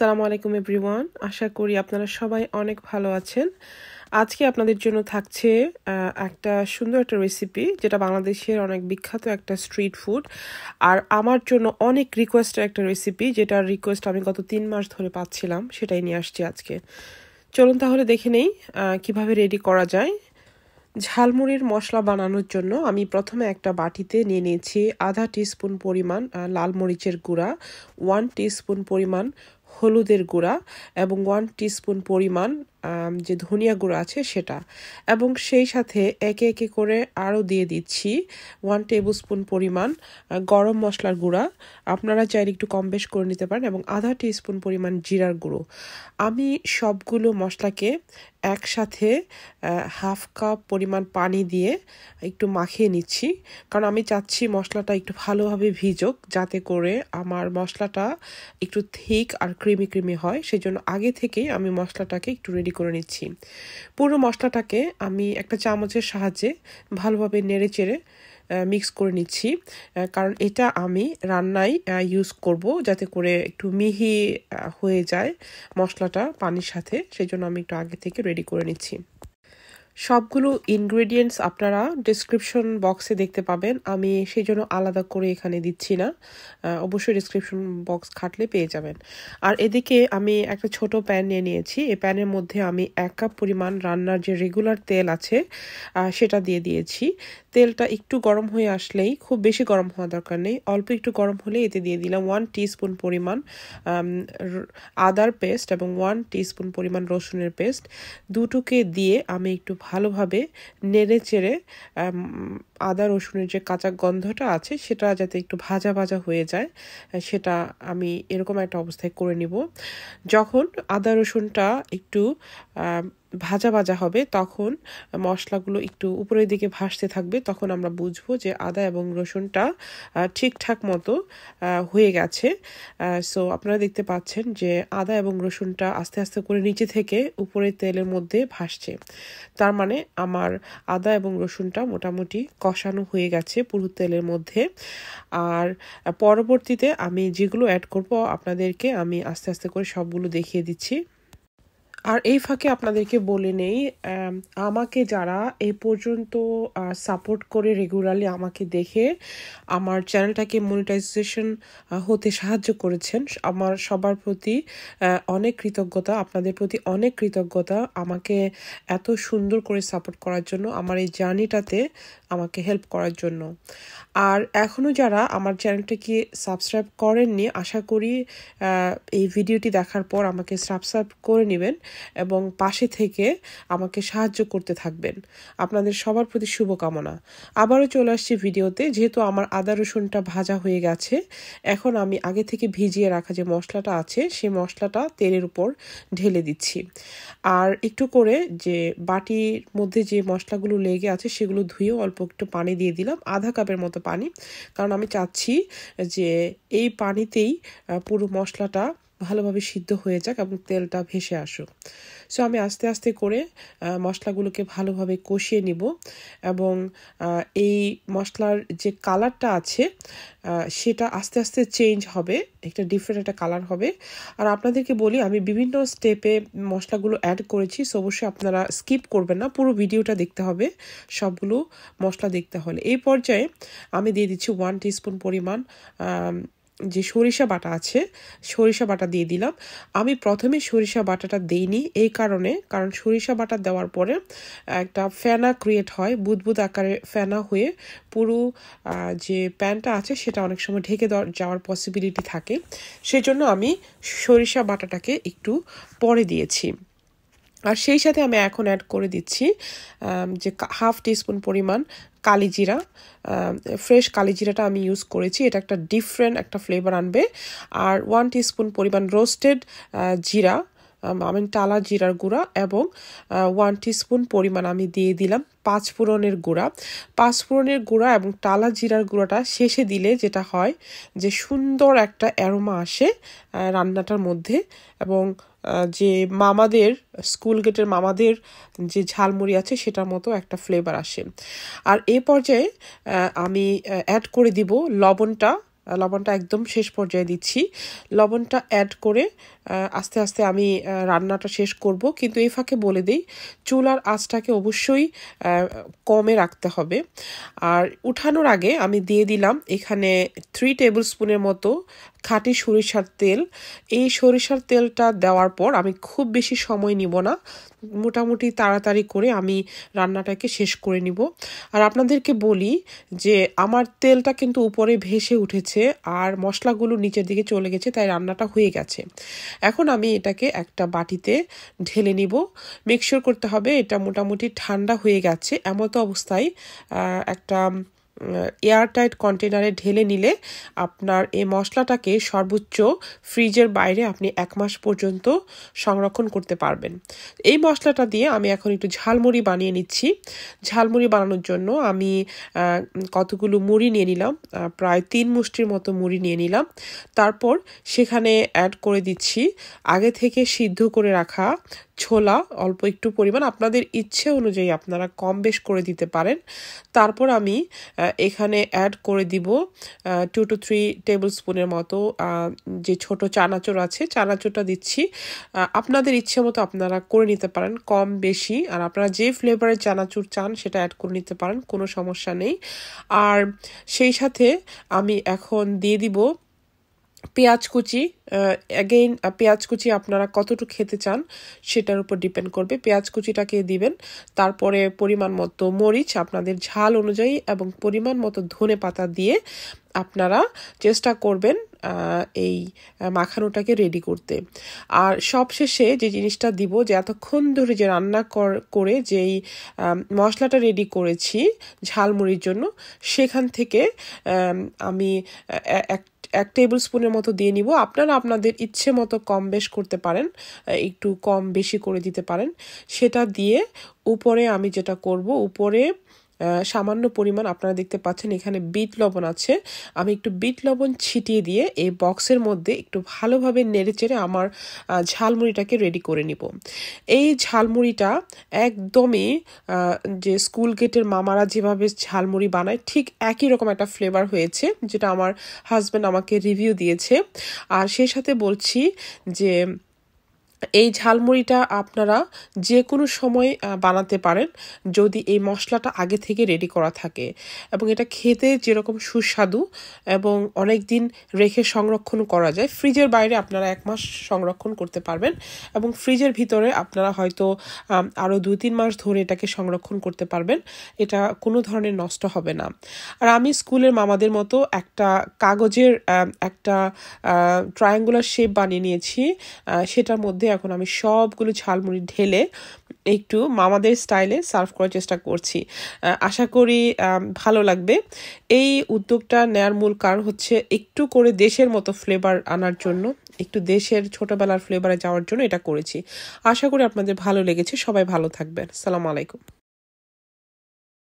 সালাম আলাইকুম এভরিওয়ান আশা করি আপনারা সবাই অনেক ভালো আছেন আজকে আপনাদের জন্য থাকছে একটা সুন্দর একটা রেসিপি যেটা বাংলাদেশের অনেক বিখ্যাত একটা স্ট্রিট ফুড আর আমার জন্য অনেক রিকোয়েস্টের একটা রেসিপি যেটার রিকোয়েস্ট আমি গত তিন মাস ধরে পাচ্ছিলাম সেটাই নিয়ে আসছি আজকে চলুন তাহলে দেখে নেই কিভাবে রেডি করা যায় ঝালমুড়ির মশলা বানানোর জন্য আমি প্রথমে একটা বাটিতে নিয়ে নিয়েছি আধা টিস্পুন পরিমাণ লাল মরিচের গুঁড়া ওয়ান টিস্পুন পরিমাণ হলুদের গুঁড়া এবং ওয়ান টিস্পুন পরিমাণ যে ধনিয়া গুঁড়ো আছে সেটা এবং সেই সাথে একে একে করে আরও দিয়ে দিচ্ছি ওয়ান টেবিল স্পুন পরিমাণ গরম মশলার গুঁড়া আপনারা চাইলে একটু কম বেশ করে নিতে পারেন এবং আধা স্পুন পরিমাণ জিরার গুঁড়ো আমি সবগুলো মশলাকে একসাথে হাফ কাপ পরিমাণ পানি দিয়ে একটু মাখিয়ে নিচ্ছি কারণ আমি চাচ্ছি মশলাটা একটু ভালোভাবে ভিজোক যাতে করে আমার মশলাটা একটু থিক আর ক্রিমি ক্রিমি হয় সেজন্য আগে থেকেই আমি মশলাটাকে একটু রেডি করে নিচ্ছি পুরো মশলাটাকে আমি একটা চামচের সাহায্যে ভালোভাবে নেড়ে চেড়ে মিক্স করে নিচ্ছি কারণ এটা আমি রান্নায় ইউজ করব যাতে করে একটু মিহি হয়ে যায় মশলাটা পানির সাথে সেই জন্য আমি একটু আগে থেকে রেডি করে নিচ্ছি সবগুলো ইনগ্রেডিয়েন্টস আপনারা ডিসক্রিপশন বক্সে দেখতে পাবেন আমি সেই জন্য আলাদা করে এখানে দিচ্ছি না অবশ্যই ডিসক্রিপশন বক্স খাটলে পেয়ে যাবেন আর এদিকে আমি একটা ছোট প্যান নিয়ে নিয়েছি এই প্যানের মধ্যে আমি এক কাপ পরিমাণ রান্নার যে রেগুলার তেল আছে সেটা দিয়ে দিয়েছি তেলটা একটু গরম হয়ে আসলেই খুব বেশি গরম হওয়া দরকার নেই অল্প একটু গরম হলে এতে দিয়ে দিলাম ওয়ান টিস্পুন পরিমাণ আদার পেস্ট এবং ওয়ান টিস্পুন পরিমাণ রসুনের পেস্ট দুটোকে দিয়ে আমি একটু ভালোভাবে নেড়ে চেড়ে আদা রসুনের যে কাঁচা গন্ধটা আছে সেটা যাতে একটু ভাজা ভাজা হয়ে যায় সেটা আমি এরকম একটা অবস্থায় করে নিব যখন আদা রসুনটা একটু ভাজা ভাজা হবে তখন মশলাগুলো একটু উপরের দিকে ভাসতে থাকবে তখন আমরা বুঝবো যে আদা এবং রসুনটা ঠিকঠাক মতো হয়ে গেছে সো আপনারা দেখতে পাচ্ছেন যে আদা এবং রসুনটা আস্তে আস্তে করে নিচে থেকে উপরে তেলের মধ্যে ভাসছে তার মানে আমার আদা এবং রসুনটা মোটামুটি কষানো হয়ে গেছে পুরো তেলের মধ্যে আর পরবর্তীতে আমি যেগুলো অ্যাড করব আপনাদেরকে আমি আস্তে আস্তে করে সবগুলো দেখিয়ে দিচ্ছি আর এই ফাঁকে আপনাদেরকে বলে নেই আমাকে যারা এই পর্যন্ত সাপোর্ট করে রেগুলারলি আমাকে দেখে আমার চ্যানেলটাকে মনিটাইজেশন হতে সাহায্য করেছেন আমার সবার প্রতি অনেক কৃতজ্ঞতা আপনাদের প্রতি অনেক কৃতজ্ঞতা আমাকে এত সুন্দর করে সাপোর্ট করার জন্য আমার এই জার্নিটাতে আমাকে হেল্প করার জন্য আর এখনও যারা আমার চ্যানেলটাকে সাবস্ক্রাইব করেননি আশা করি এই ভিডিওটি দেখার পর আমাকে সাবস্ক্রাইব করে নেবেন এবং পাশে থেকে আমাকে সাহায্য করতে থাকবেন আপনাদের সবার প্রতি শুভকামনা আবারও চলে আসছি ভিডিওতে যেহেতু আমার আদা রসুনটা ভাজা হয়ে গেছে এখন আমি আগে থেকে ভিজিয়ে রাখা যে মশলাটা আছে সেই মশলাটা তেলের উপর ঢেলে দিচ্ছি আর একটু করে যে বাটির মধ্যে যে মশলাগুলো লেগে আছে সেগুলো ধুয়ে অল্প একটু পানি দিয়ে দিলাম আধা কাপের মতো পানি কারণ আমি চাচ্ছি যে এই পানিতেই পুরো মশলাটা ভালোভাবে সিদ্ধ হয়ে যাক এবং তেলটা ভেসে আসুক সো আমি আস্তে আস্তে করে মশলাগুলোকে ভালোভাবে কষিয়ে নিব এবং এই মশলার যে কালারটা আছে সেটা আস্তে আস্তে চেঞ্জ হবে একটা ডিফারেন্ট একটা কালার হবে আর আপনাদেরকে বলি আমি বিভিন্ন স্টেপে মশলাগুলো অ্যাড করেছি সো অবশ্যই আপনারা স্কিপ করবেন না পুরো ভিডিওটা দেখতে হবে সবগুলো মশলা দেখতে হলে এই পর্যায়ে আমি দিয়ে দিচ্ছি ওয়ান টিস্পুন পরিমাণ যে সরিষা বাটা আছে সরিষা বাটা দিয়ে দিলাম আমি প্রথমে সরিষা বাটাটা দিইনি এই কারণে কারণ সরিষা বাটা দেওয়ার পরে একটা ফেনা ক্রিয়েট হয় বুদবুদ আকারে ফেনা হয়ে পুরো যে প্যানটা আছে সেটা অনেক সময় ঢেকে যাওয়ার পসিবিলিটি থাকে সেজন্য আমি সরিষা বাটাটাকে একটু পরে দিয়েছি আর সেই সাথে আমি এখন অ্যাড করে দিচ্ছি যে হাফ টিস্পুন পরিমাণ কালিজিরা ফ্রেশ কালিজিরাটা আমি ইউজ করেছি এটা একটা ডিফারেন্ট একটা ফ্লেভার আনবে আর ওয়ান টিস্পুন পরিমাণ রোস্টেড জিরা আমি টালা জিরার গুঁড়া এবং ওয়ান টিস্পুন পরিমাণ আমি দিয়ে দিলাম পাঁচ ফোড়নের গুঁড়া পাঁচ ফোড়নের গুঁড়া এবং টালা জিরার গুঁড়াটা শেষে দিলে যেটা হয় যে সুন্দর একটা অ্যারোমা আসে রান্নাটার মধ্যে এবং যে মামাদের স্কুল গেটের মামাদের যে ঝালমুড়ি আছে সেটার মতো একটা ফ্লেভার আসে আর এ পর্যায়ে আমি অ্যাড করে দিব লবণটা লবণটা একদম শেষ পর্যায়ে দিচ্ছি লবণটা অ্যাড করে আস্তে আস্তে আমি রান্নাটা শেষ করব কিন্তু এই ফাঁকে বলে দিই চুলার আঁচটাকে অবশ্যই কমে রাখতে হবে আর উঠানোর আগে আমি দিয়ে দিলাম এখানে থ্রি টেবিল স্পুনের মতো খাঁটি সরিষার তেল এই সরিষার তেলটা দেওয়ার পর আমি খুব বেশি সময় নিব না মোটামুটি তাড়াতাড়ি করে আমি রান্নাটাকে শেষ করে নিব আর আপনাদেরকে বলি যে আমার তেলটা কিন্তু উপরে ভেসে উঠেছে আর মশলাগুলো নিচের দিকে চলে গেছে তাই রান্নাটা হয়ে গেছে এখন আমি এটাকে একটা বাটিতে ঢেলে নিব মিক্সচার করতে হবে এটা মোটামুটি ঠান্ডা হয়ে গেছে এমতো অবস্থায় একটা এয়ারটাইট কন্টেনারে ঢেলে নিলে আপনার এই মশলাটাকে সর্বোচ্চ ফ্রিজের বাইরে আপনি এক মাস পর্যন্ত সংরক্ষণ করতে পারবেন এই মশলাটা দিয়ে আমি এখন একটু ঝালমুড়ি বানিয়ে নিচ্ছি ঝালমুড়ি বানানোর জন্য আমি কতগুলো মুড়ি নিয়ে নিলাম প্রায় তিন মুষ্টির মতো মুড়ি নিয়ে নিলাম তারপর সেখানে অ্যাড করে দিচ্ছি আগে থেকে সিদ্ধ করে রাখা ছোলা অল্প একটু পরিমাণ আপনাদের ইচ্ছে অনুযায়ী আপনারা কম বেশ করে দিতে পারেন তারপর আমি এখানে অ্যাড করে দিব টু টু থ্রি টেবিল স্পুনের মতো যে ছোট চানাচুর আছে চানাচোরটা দিচ্ছি আপনাদের ইচ্ছে মতো আপনারা করে নিতে পারেন কম বেশি আর আপনারা যে ফ্লেভারের চানাচুর চান সেটা অ্যাড করে নিতে পারেন কোনো সমস্যা নেই আর সেই সাথে আমি এখন দিয়ে দিব পেঁয়াজ কুচি অ্যাগেইন পেঁয়াজ কুচি আপনারা কতটুকু খেতে চান সেটার উপর ডিপেন্ড করবে পেঁয়াজ কুচিটাকে দিবেন তারপরে পরিমাণ মতো মরিচ আপনাদের ঝাল অনুযায়ী এবং পরিমাণ মতো ধনে পাতা দিয়ে আপনারা চেষ্টা করবেন এই মাখানোটাকে রেডি করতে আর সবশেষে যে জিনিসটা দিব যে এতক্ষণ ধরে যে রান্না করে যেই মশলাটা রেডি করেছি ঝালমুড়ির জন্য সেখান থেকে আমি এক এক টেবিল স্পুনের মতো দিয়ে নিব আপনারা আপনাদের ইচ্ছে মতো কম বেশ করতে পারেন একটু কম বেশি করে দিতে পারেন সেটা দিয়ে উপরে আমি যেটা করব উপরে সামান্য পরিমাণ আপনারা দেখতে পাচ্ছেন এখানে বিট লবণ আছে আমি একটু বিট লবণ ছিটিয়ে দিয়ে এই বক্সের মধ্যে একটু ভালোভাবে নেড়ে চেড়ে আমার ঝালমুড়িটাকে রেডি করে নিব এই ঝালমুড়িটা একদমই যে স্কুল গেটের মামারা যেভাবে ঝালমুড়ি বানায় ঠিক একই রকম একটা ফ্লেভার হয়েছে যেটা আমার হাজব্যান্ড আমাকে রিভিউ দিয়েছে আর সেই সাথে বলছি যে এই ঝালমুড়িটা আপনারা যে কোনো সময় বানাতে পারেন যদি এই মশলাটা আগে থেকে রেডি করা থাকে এবং এটা খেতে যেরকম সুস্বাদু এবং অনেক দিন রেখে সংরক্ষণ করা যায় ফ্রিজের বাইরে আপনারা এক মাস সংরক্ষণ করতে পারবেন এবং ফ্রিজের ভিতরে আপনারা হয়তো আরও দুই তিন মাস ধরে এটাকে সংরক্ষণ করতে পারবেন এটা কোনো ধরনের নষ্ট হবে না আর আমি স্কুলের মামাদের মতো একটা কাগজের একটা ট্রায়াঙ্গুলার শেপ বানিয়ে নিয়েছি সেটার মধ্যে মধ্যে এখন আমি সবগুলো ঝালমুড়ি ঢেলে একটু মামাদের স্টাইলে সার্ভ করার চেষ্টা করছি আশা করি ভালো লাগবে এই উদ্যোগটা নেয়ার মূল কারণ হচ্ছে একটু করে দেশের মতো ফ্লেভার আনার জন্য একটু দেশের ছোটবেলার ফ্লেভারে যাওয়ার জন্য এটা করেছি আশা করি আপনাদের ভালো লেগেছে সবাই ভালো থাকবেন সালাম আলাইকুম